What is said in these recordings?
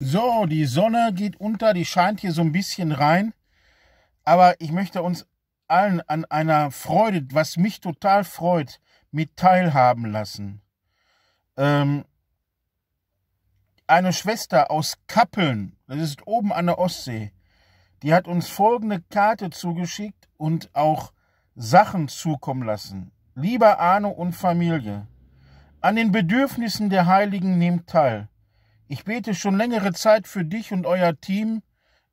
So, die Sonne geht unter, die scheint hier so ein bisschen rein. Aber ich möchte uns allen an einer Freude, was mich total freut, mit teilhaben lassen. Ähm, eine Schwester aus Kappeln, das ist oben an der Ostsee, die hat uns folgende Karte zugeschickt und auch Sachen zukommen lassen. Lieber Arno und Familie, an den Bedürfnissen der Heiligen nehmt teil ich bete schon längere Zeit für dich und euer Team.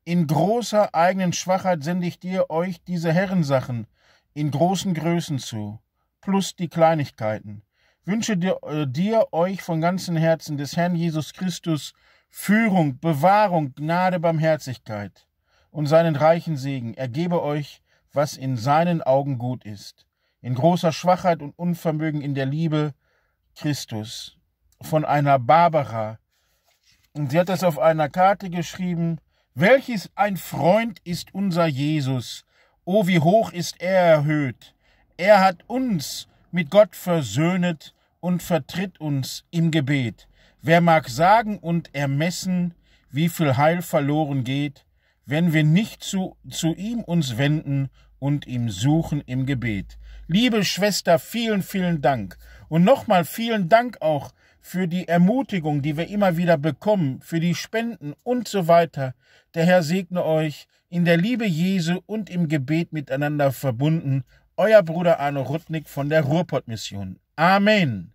In großer eigenen Schwachheit sende ich dir euch diese Herrensachen in großen Größen zu, plus die Kleinigkeiten. Wünsche dir, äh, dir euch von ganzem Herzen des Herrn Jesus Christus Führung, Bewahrung, Gnade, Barmherzigkeit und seinen reichen Segen. Er gebe euch, was in seinen Augen gut ist. In großer Schwachheit und Unvermögen in der Liebe Christus. Von einer Barbara, und sie hat das auf einer Karte geschrieben. Welches ein Freund ist unser Jesus. O, oh, wie hoch ist er erhöht. Er hat uns mit Gott versöhnet und vertritt uns im Gebet. Wer mag sagen und ermessen, wie viel Heil verloren geht, wenn wir nicht zu, zu ihm uns wenden und ihm suchen im Gebet. Liebe Schwester, vielen, vielen Dank. Und nochmal vielen Dank auch für die Ermutigung, die wir immer wieder bekommen, für die Spenden und so weiter. Der Herr segne euch in der Liebe Jesu und im Gebet miteinander verbunden. Euer Bruder Arno Rudnick von der Ruhrpott-Mission. Amen.